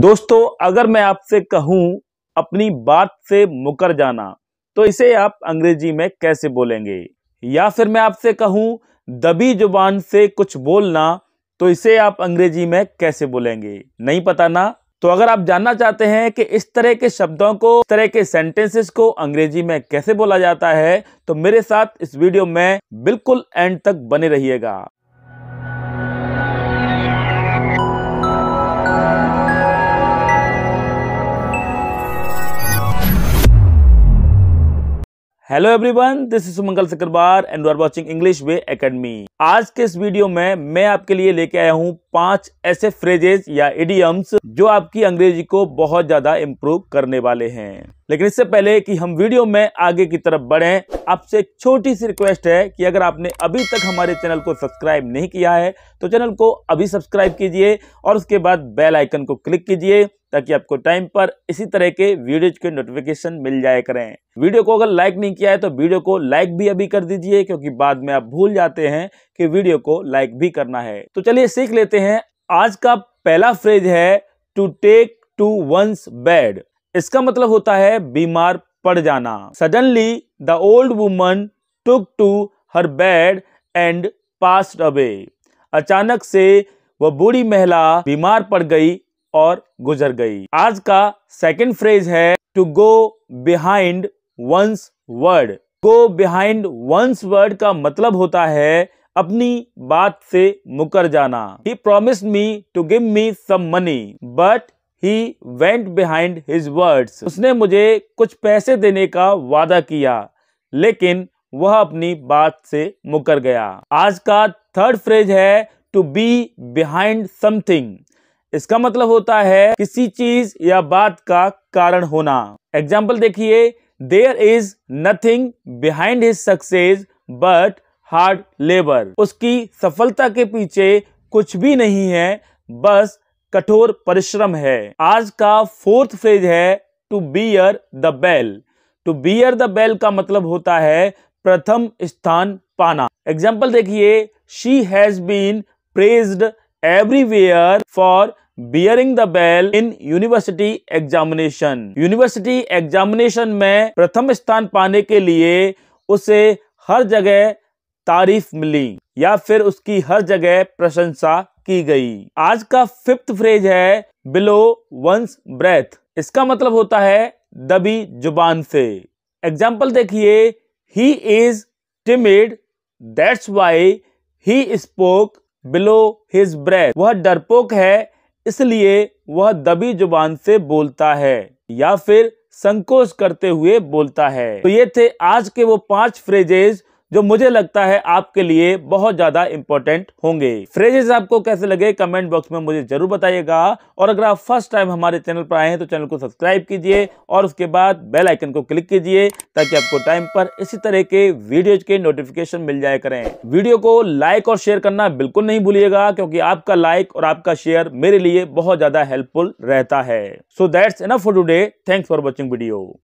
दोस्तों अगर मैं आपसे कहूं अपनी बात से मुकर जाना तो इसे आप अंग्रेजी में कैसे बोलेंगे या फिर मैं आपसे कहूं दबी जुबान से कुछ बोलना तो इसे आप अंग्रेजी में कैसे बोलेंगे नहीं पता ना तो अगर आप जानना चाहते हैं कि इस तरह के शब्दों को इस तरह के सेंटेंसेस को अंग्रेजी में कैसे बोला जाता है तो मेरे साथ इस वीडियो में बिल्कुल एंड तक बने रहिएगा hello everyone this is Sumangal Sakarbar and are watching English way academy आज के इस वीडियो में मैं आपके लिए लेके आया हूँ पांच ऐसे फ्रेजेस या इडियम्स जो आपकी अंग्रेजी को बहुत ज्यादा इम्प्रूव करने वाले हैं लेकिन इससे पहले कि हम वीडियो में आगे की तरफ बढ़े आपसे एक छोटी सी रिक्वेस्ट है कि अगर आपने अभी तक हमारे चैनल को सब्सक्राइब नहीं किया है तो चैनल को अभी सब्सक्राइब कीजिए और उसके बाद बेल आइकन को क्लिक कीजिए ताकि आपको टाइम पर इसी तरह के वीडियोज के नोटिफिकेशन मिल जाए करें वीडियो को अगर लाइक नहीं किया है तो वीडियो को लाइक भी अभी कर दीजिए क्योंकि बाद में आप भूल जाते हैं कि वीडियो को लाइक भी करना है तो चलिए सीख लेते हैं आज का पहला फ्रेज है to take to one's bed इसका मतलब होता है बीमार पड़ जाना suddenly the old woman took to her bed and passed away अचानक से वह बूढ़ी महिला बीमार पड़ गई और गुजर गई आज का सेकंड फ्रेज है to go behind one's word go behind one's word का मतलब होता है अपनी बात से मुकर जाना he promise me to give me some money but he went behind his words उसने मुझे कुछ पैसे देने का वादा किया लेकिन वह अपनी बात से मुकर गया आज का थर्ड फ्रेज है टू बी बिहाइंड समथिंग इसका मतलब होता है किसी चीज या बात का कारण होना एग्जाम्पल देखिए there is nothing behind his success but hard labour उसकी सफलता के पीछे कुछ भी नहीं है बस कठोर परिश्रम है आज का फोर्थ फ्रेज है to bear the bell to bear the bell का मतलब होता है प्रथम स्थान पाना एग्जाम्पल देखिए she has been praised everywhere for bearing the bell in university examination university examination में प्रथम स्थान पाने के लिए उसे हर जगह तारीफ मिली या फिर उसकी हर जगह प्रशंसा की गई आज का फिफ्थ फ्रेज है बिलो वंस ब्रेथ इसका मतलब होता है दबी जुबान से एग्जाम्पल देखिए he is timid that's why he spoke below his breath वह डरपोक है इसलिए वह दबी जुबान से बोलता है या फिर संकोच करते हुए बोलता है तो ये थे आज के वो पांच फ्रेजेज जो मुझे लगता है आपके लिए बहुत ज्यादा इंपॉर्टेंट होंगे फ्रेजेस आपको कैसे लगे कमेंट बॉक्स में मुझे जरूर बताइएगा और अगर आप फर्स्ट टाइम हमारे चैनल पर आए हैं तो चैनल को सब्सक्राइब कीजिए और उसके बाद बेल आइकन को क्लिक कीजिए ताकि आपको टाइम पर इसी तरह के वीडियो के नोटिफिकेशन मिल जाए करें वीडियो को लाइक और शेयर करना बिल्कुल नहीं भूलिएगा क्योंकि आपका लाइक और आपका शेयर मेरे लिए बहुत ज्यादा हेल्पफुल रहता है so that's enough for today thanks for watching video